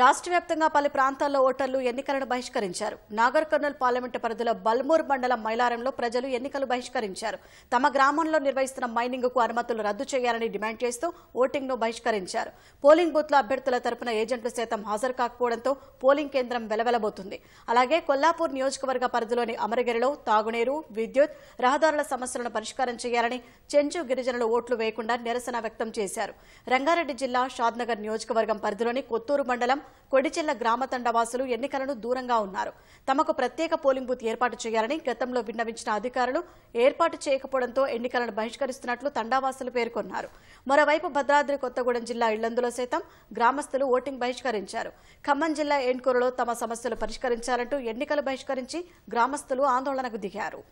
రాష్ట్ర వ్యాప్తంగా పలు ప్రాంతాల్లో ఓటర్లు ఎన్నికలను బహిష్కరించారు నాగర్ కర్నూల్ పార్లమెంటు పరిధిలో బల్మూర్ మండలం మైలారంలో ప్రజలు ఎన్నికలు బహిష్కరించారు తమ గ్రామంలో నిర్వహిస్తున్న మైనింగ్ కు అనుమతులు రద్దు చేయాలని డిమాండ్ చేస్తూ ఓటింగ్ ను బహిష్కరించారు పోలింగ్ బూత్ల అభ్యర్థుల తరపున ఏజెంట్లు సైతం హాజరు కాకపోవడంతో పోలింగ్ కేంద్రం వెలవెలబోతుంది అలాగే కొల్లాపూర్ నియోజకవర్గ పరిధిలోని అమరగిరిలో తాగునీరు విద్యుత్ రహదారుల సమస్యలను పరిష్కారం చేయాలని చెంచు గిరిజనులు ఓట్లు వేయకుండా నిరసన వ్యక్తం చేశారు రంగారెడ్డి జిల్లా షాద్నగర్ నియోజకవర్గం పరిధిలోని కొత్తూరు మండలం కొడిచెల్ల గ్రామ తండవాసులు ఎన్నికలను దూరంగా ఉన్నారు తమకు ప్రత్యేక పోలింగ్ బూత్ ఏర్పాటు చేయాలని గతంలో విన్నవించిన అధికారులు ఏర్పాటు చేయకపోవడంతో ఎన్నికలను బహిష్కరిస్తున్నట్లు తండావాసులు పేర్కొన్నారు మరోవైపు భద్రాద్రి కొత్తగూడెం జిల్లా ఇళ్లందులో సైతం గ్రామస్తులు ఓటింగ్ బహిష్కరించారు ఖమ్మం జిల్లా ఎండ్కూరులో తమ సమస్యలు పరిష్కరించాలంటూ ఎన్నికలు బహిష్కరించి గ్రామస్తులు ఆందోళనకు దిగారు